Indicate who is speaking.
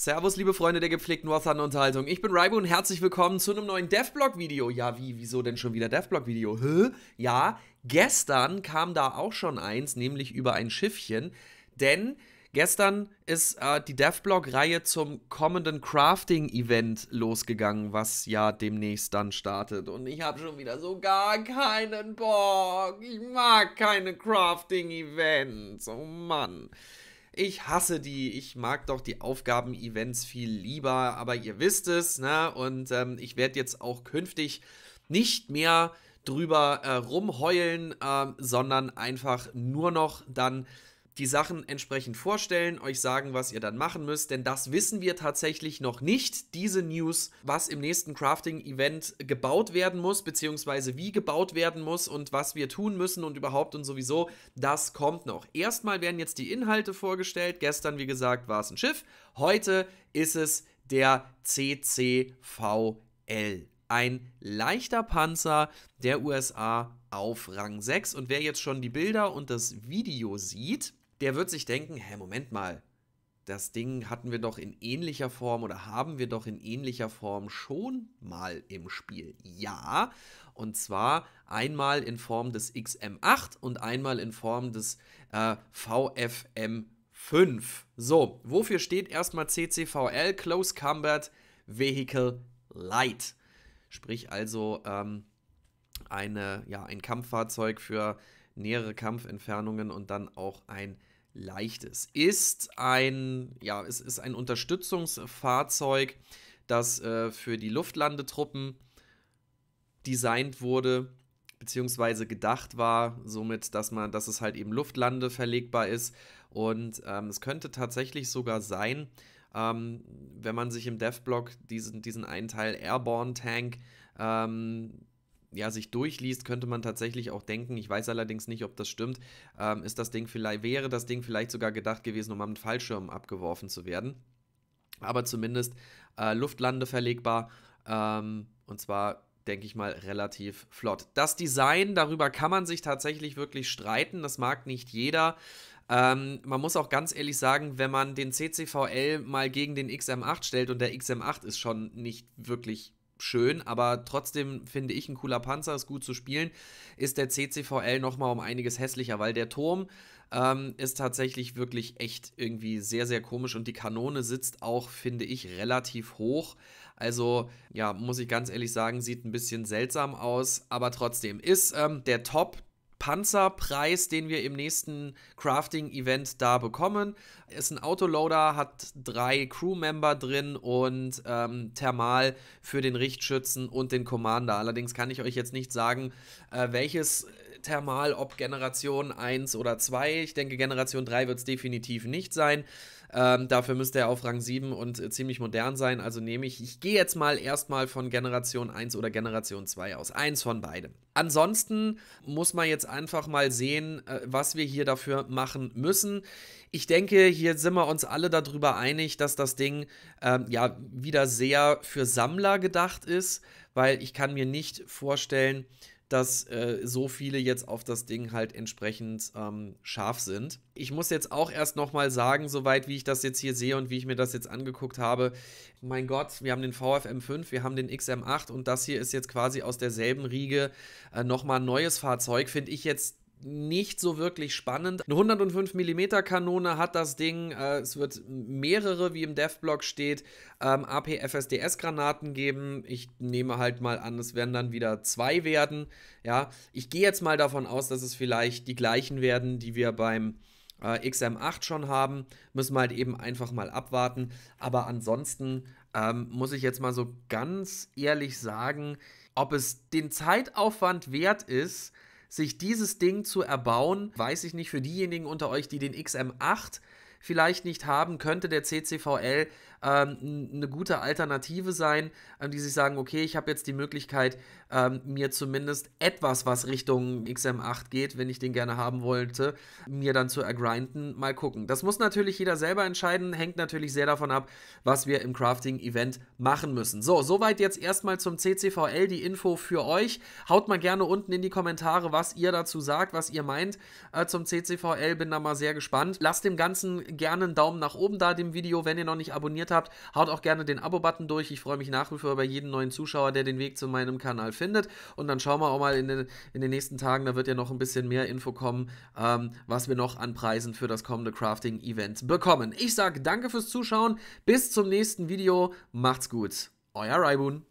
Speaker 1: Servus, liebe Freunde der gepflegten Northern Unterhaltung. Ich bin Raibu und herzlich willkommen zu einem neuen Devblog-Video. Ja, wie, wieso denn schon wieder Devblog-Video? Hä? Ja, gestern kam da auch schon eins, nämlich über ein Schiffchen. Denn gestern ist äh, die Devblog-Reihe zum kommenden Crafting-Event losgegangen, was ja demnächst dann startet. Und ich habe schon wieder so gar keinen Bock. Ich mag keine Crafting-Events. Oh Mann. Ich hasse die. Ich mag doch die Aufgaben-Events viel lieber, aber ihr wisst es, ne? Und ähm, ich werde jetzt auch künftig nicht mehr drüber äh, rumheulen, äh, sondern einfach nur noch dann die Sachen entsprechend vorstellen, euch sagen, was ihr dann machen müsst, denn das wissen wir tatsächlich noch nicht, diese News, was im nächsten Crafting-Event gebaut werden muss, beziehungsweise wie gebaut werden muss und was wir tun müssen und überhaupt und sowieso, das kommt noch. Erstmal werden jetzt die Inhalte vorgestellt, gestern, wie gesagt, war es ein Schiff, heute ist es der CCVL ein leichter Panzer der USA auf Rang 6. Und wer jetzt schon die Bilder und das Video sieht, der wird sich denken, hä, Moment mal, das Ding hatten wir doch in ähnlicher Form oder haben wir doch in ähnlicher Form schon mal im Spiel. Ja, und zwar einmal in Form des XM8 und einmal in Form des äh, VFM5. So, wofür steht erstmal CCVL, Close Combat Vehicle Light? Sprich also ähm, eine, ja, ein Kampffahrzeug für nähere Kampfentfernungen und dann auch ein leichtes. Ist ein, ja, es ist ein Unterstützungsfahrzeug, das äh, für die Luftlandetruppen designt wurde beziehungsweise gedacht war, somit, dass man, dass es halt eben Luftlande verlegbar ist. Und ähm, es könnte tatsächlich sogar sein, ähm, wenn man sich im Dev-Block diesen, diesen einen Teil Airborne Tank ähm, ja, sich durchliest, könnte man tatsächlich auch denken, ich weiß allerdings nicht, ob das stimmt, ähm, ist das Ding vielleicht, wäre das Ding vielleicht sogar gedacht gewesen, um am Fallschirm abgeworfen zu werden. Aber zumindest äh, Luftlande verlegbar. Ähm, und zwar denke ich mal, relativ flott. Das Design, darüber kann man sich tatsächlich wirklich streiten. Das mag nicht jeder. Ähm, man muss auch ganz ehrlich sagen, wenn man den CCVL mal gegen den XM8 stellt und der XM8 ist schon nicht wirklich schön, aber trotzdem finde ich ein cooler Panzer, ist gut zu spielen, ist der CCVL nochmal um einiges hässlicher, weil der Turm ähm, ist tatsächlich wirklich echt irgendwie sehr, sehr komisch und die Kanone sitzt auch, finde ich, relativ hoch. Also, ja, muss ich ganz ehrlich sagen, sieht ein bisschen seltsam aus, aber trotzdem ist ähm, der Top, Panzerpreis, den wir im nächsten Crafting-Event da bekommen. Ist ein Autoloader, hat drei Crewmember drin und ähm, Thermal für den Richtschützen und den Commander. Allerdings kann ich euch jetzt nicht sagen, äh, welches Thermal, ob Generation 1 oder 2. Ich denke, Generation 3 wird es definitiv nicht sein. Ähm, dafür müsste er auf Rang 7 und äh, ziemlich modern sein. Also nehme ich, ich gehe jetzt mal erstmal von Generation 1 oder Generation 2 aus. Eins von beiden. Ansonsten muss man jetzt einfach mal sehen, äh, was wir hier dafür machen müssen. Ich denke, hier sind wir uns alle darüber einig, dass das Ding ähm, ja wieder sehr für Sammler gedacht ist, weil ich kann mir nicht vorstellen, äh, dass äh, so viele jetzt auf das Ding halt entsprechend ähm, scharf sind. Ich muss jetzt auch erst nochmal sagen, soweit wie ich das jetzt hier sehe und wie ich mir das jetzt angeguckt habe, mein Gott, wir haben den VFM 5, wir haben den XM8 und das hier ist jetzt quasi aus derselben Riege äh, nochmal ein neues Fahrzeug, finde ich jetzt nicht so wirklich spannend. Eine 105 mm Kanone hat das Ding. Äh, es wird mehrere, wie im Devblock steht, ähm, AP-FSDS-Granaten geben. Ich nehme halt mal an, es werden dann wieder zwei werden. Ja, ich gehe jetzt mal davon aus, dass es vielleicht die gleichen werden, die wir beim äh, XM8 schon haben. Müssen wir halt eben einfach mal abwarten. Aber ansonsten ähm, muss ich jetzt mal so ganz ehrlich sagen, ob es den Zeitaufwand wert ist, sich dieses Ding zu erbauen, weiß ich nicht, für diejenigen unter euch, die den XM8 vielleicht nicht haben, könnte der CCVL ähm, eine gute Alternative sein, ähm, die sich sagen, okay, ich habe jetzt die Möglichkeit, ähm, mir zumindest etwas, was Richtung XM8 geht, wenn ich den gerne haben wollte, mir dann zu ergrinden. Mal gucken. Das muss natürlich jeder selber entscheiden, hängt natürlich sehr davon ab, was wir im Crafting-Event machen müssen. So, soweit jetzt erstmal zum CCVL die Info für euch. Haut mal gerne unten in die Kommentare, was ihr dazu sagt, was ihr meint äh, zum CCVL. Bin da mal sehr gespannt. Lasst dem Ganzen gerne einen Daumen nach oben da dem Video, wenn ihr noch nicht abonniert habt. Haut auch gerne den Abo-Button durch. Ich freue mich nach wie vor über jeden neuen Zuschauer, der den Weg zu meinem Kanal findet. Und dann schauen wir auch mal in den, in den nächsten Tagen, da wird ja noch ein bisschen mehr Info kommen, ähm, was wir noch an Preisen für das kommende Crafting-Event bekommen. Ich sage danke fürs Zuschauen. Bis zum nächsten Video. Macht's gut. Euer Raibun.